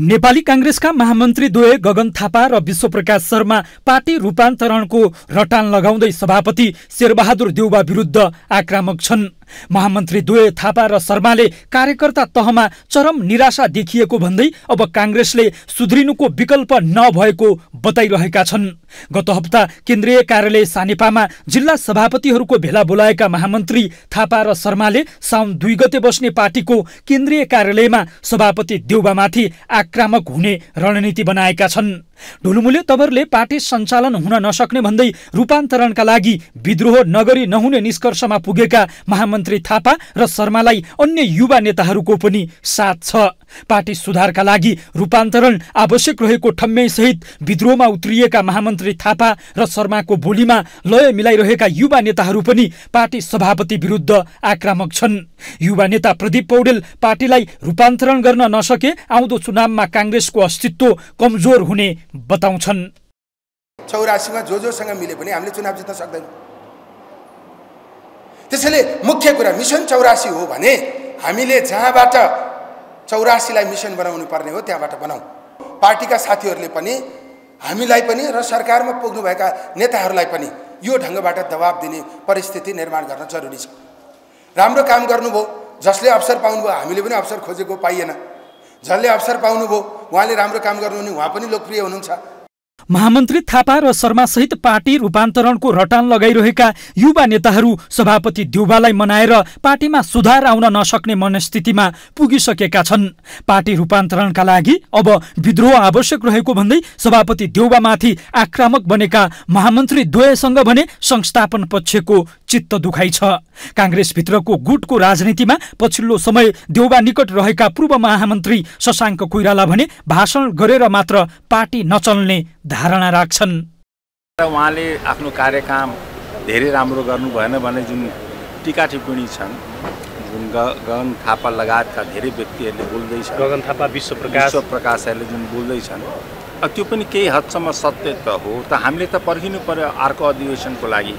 नेपाली काङ्ग्रेसका महामन्त्री द्वय गगन थापा र विश्वप्रकाश शर्मा पार्टी रूपान्तरणको रटान लगाउँदै सभापति शेरबहादुर देउबा विरुद्ध आक्रामक छन् महामन्त्री दुवै थापा र शर्माले कार्यकर्ता तहमा चरम निराशा देखिएको भन्दै अब काङ्ग्रेसले सुध्रिनुको विकल्प नभएको बताइरहेका छन् गत हप्ता केन्द्रीय कार्यालय सानेपामा जिल्ला सभापतिहरूको भेला बोलाएका महामन्त्री थापा र शर्माले साउन दुई गते बस्ने पार्टीको केन्द्रीय कार्यालयमा सभापति देउबामाथि आक्रामक हुने रणनीति बनाएका छन् ढुलुमुले तबरले पार्टी सञ्चालन हुन नसक्ने भन्दै रूपान्तरणका लागि विद्रोह नगरी नहुने निष्कर्षमा पुगेका महामन्त्री थापा र शर्मालाई अन्य युवा नेताहरूको पनि साथ छ पार्टी सुधारका लागि रूपान्तरण आवश्यक रहेको ठम्म्याइसहित विद्रोहमा उत्रिएका महामन्त्री थापा र शर्माको बोलीमा लय मिलाइरहेका युवा नेताहरू पनि पार्टी सभापति विरुद्ध आक्रामक छन् युवा नेता प्रदीप पौडेल पार्टीलाई रूपान्तरण गर्न नसके आउँदो चुनावमा काङ्ग्रेसको अस्तित्व कमजोर हुने बताउँछन् चौरासीमा जो जोसँग मिले पनि हामीले चुनाव जित्न सक्दैनौँ त्यसैले मुख्य कुरा मिसन चौरासी हो भने हामीले जहाँबाट चौरासीलाई मिसन बनाउनु पर्ने हो त्यहाँबाट बनाऊ पार्टीका साथीहरूले पनि हामीलाई पनि र सरकारमा पुग्नुभएका नेताहरूलाई पनि यो ढङ्गबाट दबाब दिने परिस्थिति निर्माण गर्न जरुरी छ राम्रो काम गर्नुभयो जसले अवसर पाउनुभयो हामीले पनि अवसर खोजेको पाइएन जसले अवसर पाउनुभयो उहाँले राम्रो काम गर्नुहुने उहाँ पनि लोकप्रिय हुनुहुन्छ महामन्त्री थापा र शर्मासहित पार्टी रूपान्तरणको रटान लगाइरहेका युवा नेताहरू सभापति देउबालाई मनाएर पार्टीमा सुधार आउन नसक्ने मनस्थितिमा पुगिसकेका छन् पार्टी रूपान्तरणका लागि अब विद्रोह आवश्यक रहेको भन्दै सभापति देउबामाथि आक्रामक बनेका महामन्त्री द्वयसँग भने संस्थापन पक्षको चित्त दुखाइ छ काङ्ग्रेसभित्रको गुटको राजनीतिमा पछिल्लो समय देउबा निकट रहेका पूर्व महामन्त्री शशाङ्क कोइराला भने भाषण गरेर मात्र पार्टी नचल्ने धारणा राख्छन् उहाँले आफ्नो कार्यक्रम धेरै राम्रो गर्नु भएन भने जुन टिका टिप्पणी छन् जुन गगन थापा लगायतका धेरै व्यक्तिहरूले बोल्दैछन् गगन थापा विश्व प्रकाश विश्व प्रकाशहरूले जुन बोल्दैछन् त्यो पनि केही हदसम्म सत्य त हो त हामीले त पर्खिनु पर्यो अर्को अधिवेशनको लागि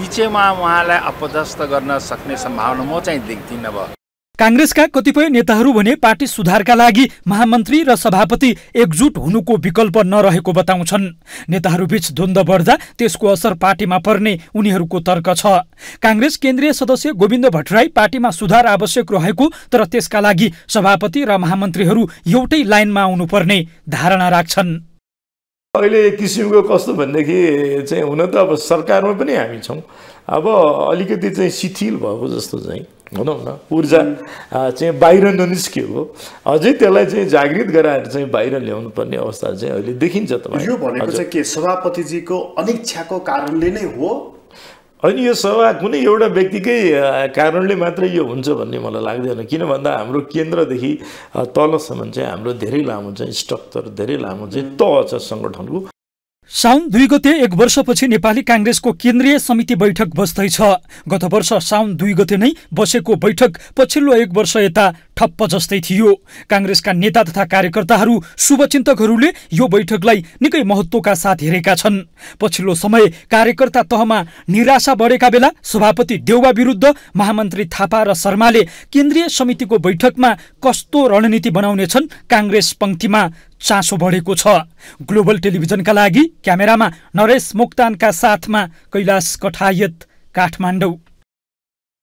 बिचमा उहाँलाई अपदस्थ गर्न सक्ने सम्भावना म चाहिँ देख्दिनँ अब काङ्ग्रेसका कतिपय नेताहरू भने पार्टी सुधारका लागि महामन्त्री र सभापति एकजुट हुनुको विकल्प नरहेको बताउँछन् नेताहरूबीच द्वन्द्व बढ्दा त्यसको असर पार्टीमा पर्ने उनीहरूको तर्क छ काङ्ग्रेस केन्द्रीय सदस्य गोविन्द भट्टराई पार्टीमा सुधार आवश्यक रहेको तर त्यसका लागि सभापति र महामन्त्रीहरू एउटै लाइनमा आउनुपर्ने धारणा राख्छन् अहिले एक किसिमको कस्तो भनेदेखि चाहिँ हुन त अब सरकारमा पनि हामी छौँ अब अलिकति चाहिँ शिथिल भएको जस्तो चाहिँ भनौँ न ऊर्जा चाहिँ बाहिर ननिस्किएको अझै त्यसलाई चाहिँ जागृत गराएर चाहिँ बाहिर ल्याउनु पर्ने अवस्था चाहिँ अहिले देखिन्छ त यो भनेको चाहिँ के सभापतिजीको अनिच्छाको कारणले नै हो अनि यो सभा कुनै एउटा व्यक्तिकै कारणले मात्रै यो हुन्छ भन्ने मलाई लाग्दैन किन भन्दा हाम्रो केन्द्रदेखि तलसम्म चाहिँ हाम्रो धेरै लामो चाहिँ स्ट्रक्चर धेरै लामो चाहिँ तह छ सङ्गठनको साउन दुई गते एक वर्षपछि नेपाली काङ्ग्रेसको केन्द्रीय समिति बैठक बस्दैछ गत वर्ष साउन दुई गते नै बसेको बैठक पछिल्लो एक वर्ष यता ठप्प जस्तै थियो काङ्ग्रेसका नेता तथा कार्यकर्ताहरू शुभचिन्तकहरूले यो बैठकलाई निकै महत्त्वका साथ हेरेका छन् पछिल्लो समय कार्यकर्ता तहमा निराशा बढेका बेला सभापति देउवा विरुद्ध महामन्त्री थापा र शर्माले केन्द्रीय समितिको बैठकमा कस्तो रणनीति बनाउनेछन् काङ्ग्रेस पङ्क्तिमा चासो बढेको छ ग्लोबल टेलिभिजनका लागि क्यामेरामा नरेश मोक्तानका साथमा कैलाश कठायत काठमाडौँ